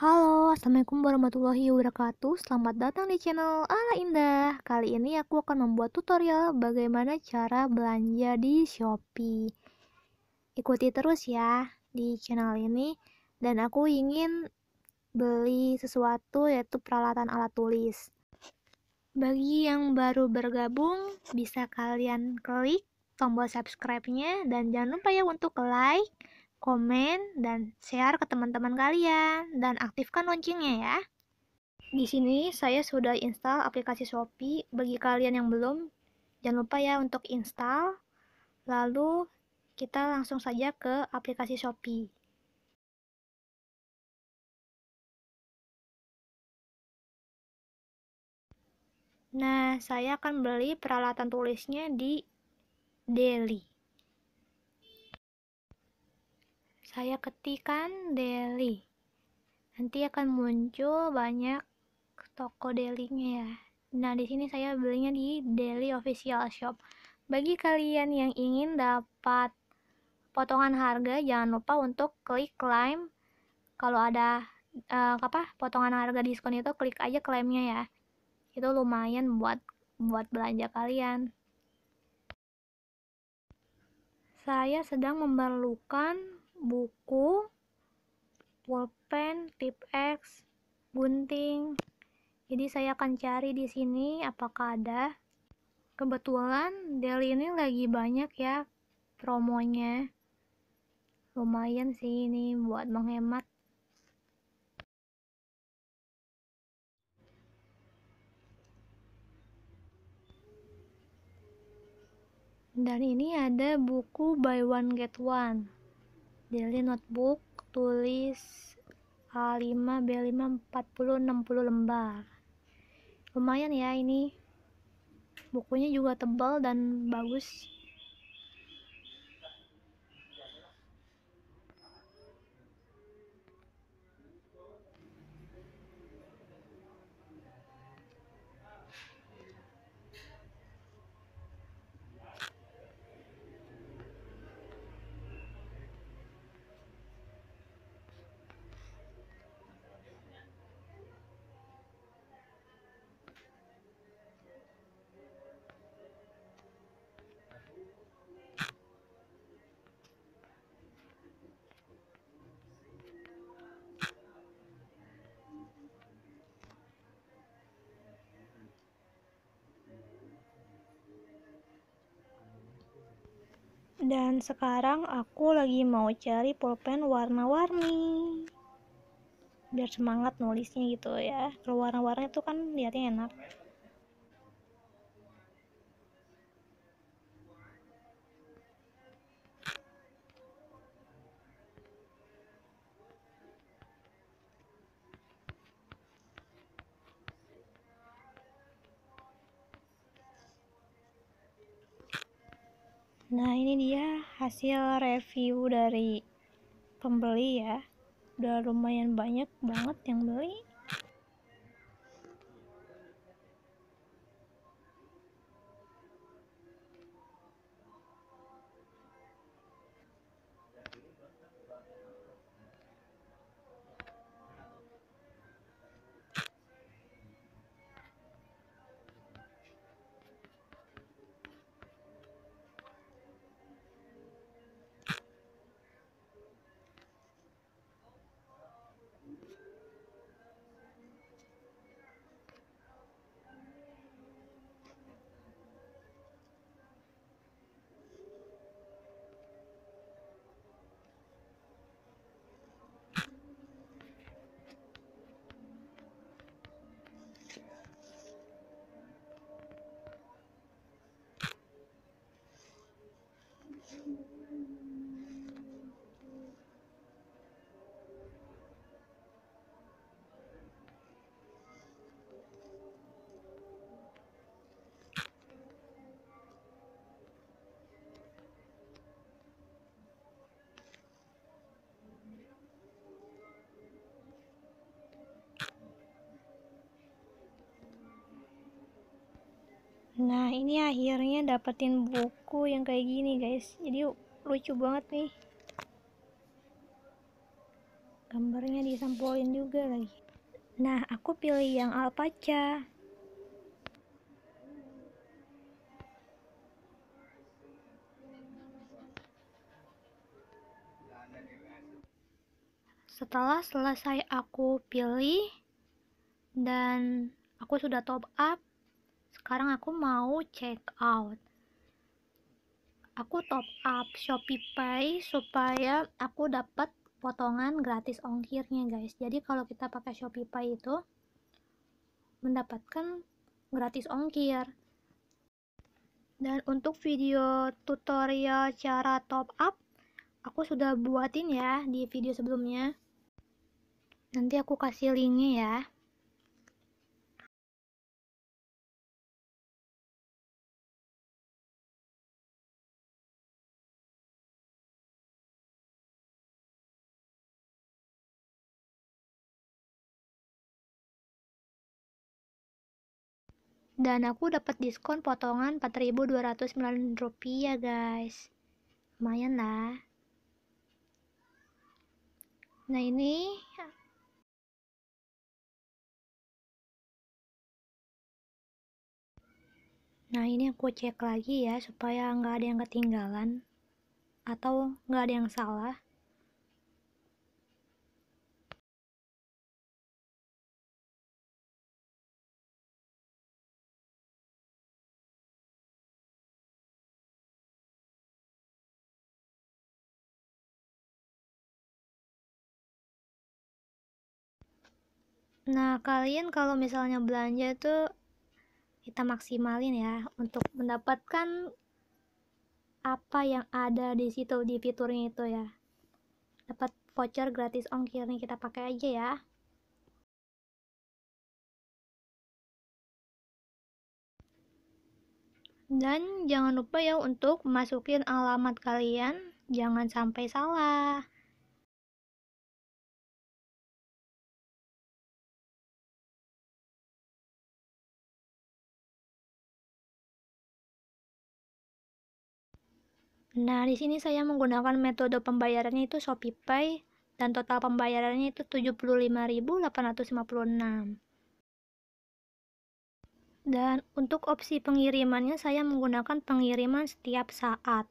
Halo, Assalamualaikum warahmatullahi wabarakatuh Selamat datang di channel Ala Indah Kali ini aku akan membuat tutorial bagaimana cara belanja di Shopee Ikuti terus ya di channel ini Dan aku ingin beli sesuatu yaitu peralatan alat tulis Bagi yang baru bergabung, bisa kalian klik tombol subscribe-nya Dan jangan lupa ya untuk like komen, dan share ke teman-teman kalian. Dan aktifkan loncengnya ya. Di sini saya sudah install aplikasi Shopee. Bagi kalian yang belum, jangan lupa ya untuk install. Lalu kita langsung saja ke aplikasi Shopee. Nah, saya akan beli peralatan tulisnya di Delhi. saya ketikan Delhi nanti akan muncul banyak toko delinya ya nah di sini saya belinya di Delhi official shop bagi kalian yang ingin dapat potongan harga jangan lupa untuk klik claim kalau ada uh, apa potongan harga diskon itu klik aja klaimnya ya itu lumayan buat buat belanja kalian saya sedang memerlukan buku, pulpen, tip X, gunting. Jadi saya akan cari di sini apakah ada. Kebetulan Deli ini lagi banyak ya promonya. Lumayan sih ini buat menghemat. Dan ini ada buku buy one get one daily notebook tulis A5 B5 40 60 lembar lumayan ya ini bukunya juga tebal dan bagus dan sekarang aku lagi mau cari pulpen warna-warni biar semangat nulisnya gitu ya kalau warna-warni itu kan lihatnya enak Nah, ini dia hasil review dari pembeli ya. Udah lumayan banyak banget yang beli. Nah, ini akhirnya dapetin buku yang kayak gini, guys. Jadi lucu banget nih. Gambarnya disampolin juga lagi. Nah, aku pilih yang alpaca. Setelah selesai aku pilih dan aku sudah top up sekarang aku mau check out aku top up Shopee Pay supaya aku dapat potongan gratis ongkirnya guys jadi kalau kita pakai Shopee Pay itu mendapatkan gratis ongkir dan untuk video tutorial cara top up aku sudah buatin ya di video sebelumnya nanti aku kasih linknya ya dan aku dapat diskon potongan 4.209 rupiah guys lumayan lah nah ini nah ini aku cek lagi ya supaya nggak ada yang ketinggalan atau nggak ada yang salah Nah, kalian kalau misalnya belanja tuh kita maksimalin ya untuk mendapatkan apa yang ada di situ di fiturnya itu ya. Dapat voucher gratis ongkir nih kita pakai aja ya. Dan jangan lupa ya untuk masukin alamat kalian, jangan sampai salah. Nah, di sini saya menggunakan metode pembayarannya itu ShopeePay dan total pembayarannya itu 75.856. Dan untuk opsi pengirimannya saya menggunakan pengiriman setiap saat.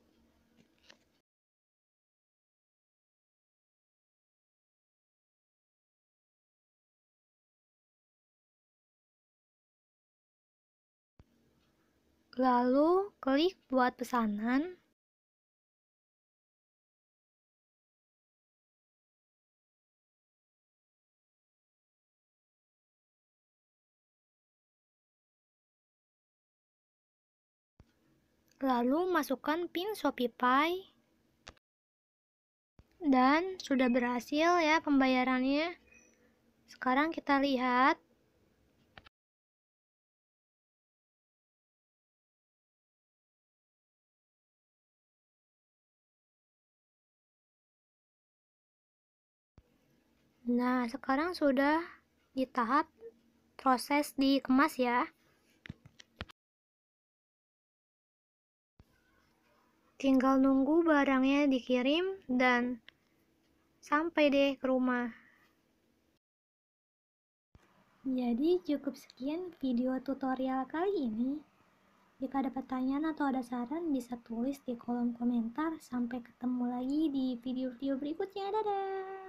Lalu klik buat pesanan. Lalu masukkan pin pay Dan sudah berhasil ya pembayarannya. Sekarang kita lihat Nah, sekarang sudah di tahap proses dikemas ya. Tinggal nunggu barangnya dikirim dan sampai deh ke rumah. Jadi cukup sekian video tutorial kali ini. Jika ada pertanyaan atau ada saran bisa tulis di kolom komentar. Sampai ketemu lagi di video-video berikutnya. Dadah!